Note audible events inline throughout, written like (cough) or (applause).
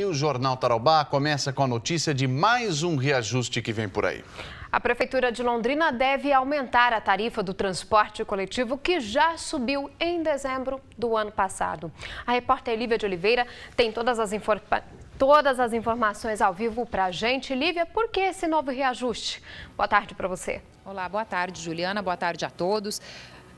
E o Jornal Tarobá começa com a notícia de mais um reajuste que vem por aí. A Prefeitura de Londrina deve aumentar a tarifa do transporte coletivo, que já subiu em dezembro do ano passado. A repórter Lívia de Oliveira tem todas as, infor... todas as informações ao vivo para a gente. Lívia, por que esse novo reajuste? Boa tarde para você. Olá, boa tarde, Juliana. Boa tarde a todos.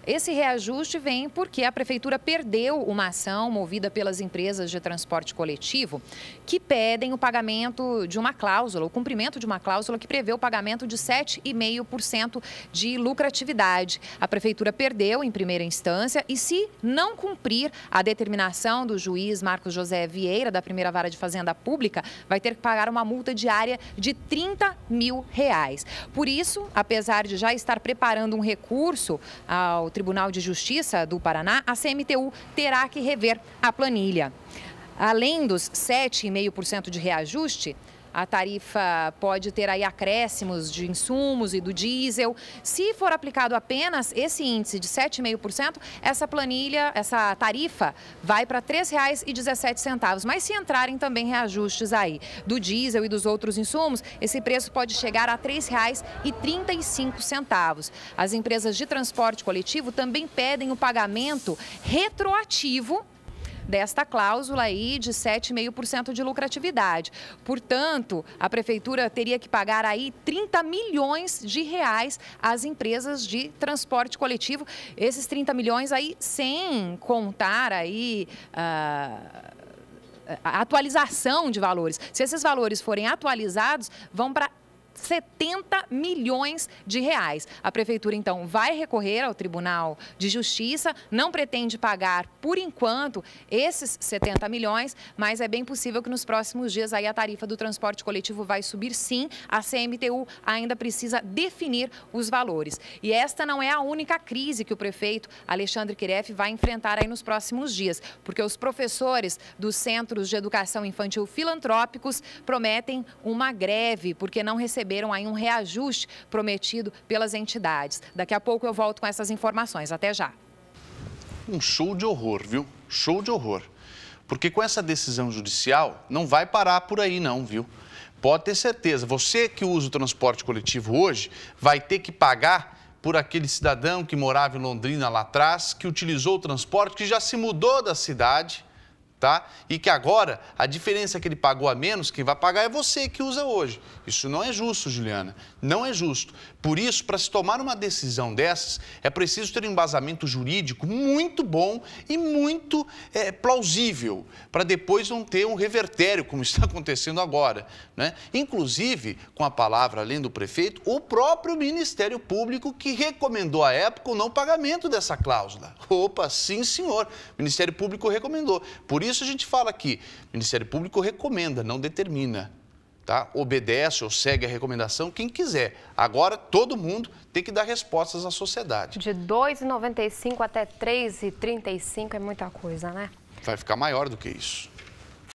Esse reajuste vem porque a Prefeitura perdeu uma ação movida pelas empresas de transporte coletivo que pedem o pagamento de uma cláusula, o cumprimento de uma cláusula que prevê o pagamento de 7,5% de lucratividade. A Prefeitura perdeu em primeira instância e, se não cumprir a determinação do juiz Marcos José Vieira, da primeira vara de Fazenda Pública, vai ter que pagar uma multa diária de 30 mil reais. Por isso, apesar de já estar preparando um recurso ao Tribunal de Justiça do Paraná, a CMTU terá que rever a planilha. Além dos 7,5% de reajuste, a tarifa pode ter aí acréscimos de insumos e do diesel. Se for aplicado apenas esse índice de 7,5%, essa planilha, essa tarifa vai para R$ 3,17. Mas se entrarem também reajustes aí do diesel e dos outros insumos, esse preço pode chegar a R$ 3,35. As empresas de transporte coletivo também pedem o pagamento retroativo desta cláusula aí de 7,5% de lucratividade. Portanto, a prefeitura teria que pagar aí 30 milhões de reais às empresas de transporte coletivo. Esses 30 milhões aí sem contar aí uh, a atualização de valores. Se esses valores forem atualizados, vão para 70 milhões de reais. A prefeitura, então, vai recorrer ao Tribunal de Justiça, não pretende pagar, por enquanto, esses 70 milhões, mas é bem possível que nos próximos dias aí a tarifa do transporte coletivo vai subir sim. A CMTU ainda precisa definir os valores. E esta não é a única crise que o prefeito Alexandre Kiref vai enfrentar aí nos próximos dias, porque os professores dos centros de educação infantil filantrópicos prometem uma greve, porque não receberam receberam aí um reajuste prometido pelas entidades. Daqui a pouco eu volto com essas informações. Até já. Um show de horror, viu? Show de horror. Porque com essa decisão judicial, não vai parar por aí, não, viu? Pode ter certeza, você que usa o transporte coletivo hoje vai ter que pagar por aquele cidadão que morava em Londrina lá atrás, que utilizou o transporte, que já se mudou da cidade tá? E que agora a diferença que ele pagou a menos, quem vai pagar é você que usa hoje. Isso não é justo, Juliana. Não é justo. Por isso, para se tomar uma decisão dessas, é preciso ter um embasamento jurídico muito bom e muito é, plausível, para depois não ter um revertério, como (laughs) está acontecendo agora. Né? Inclusive, com a palavra além do prefeito, o próprio Ministério Público que recomendou à época o não pagamento dessa cláusula. Opa, sim, senhor. O Ministério Público recomendou. Por isso, isso a gente fala aqui, o Ministério Público recomenda, não determina. Tá? Obedece ou segue a recomendação quem quiser. Agora, todo mundo tem que dar respostas à sociedade. De 2,95 até 3,35 é muita coisa, né? Vai ficar maior do que isso.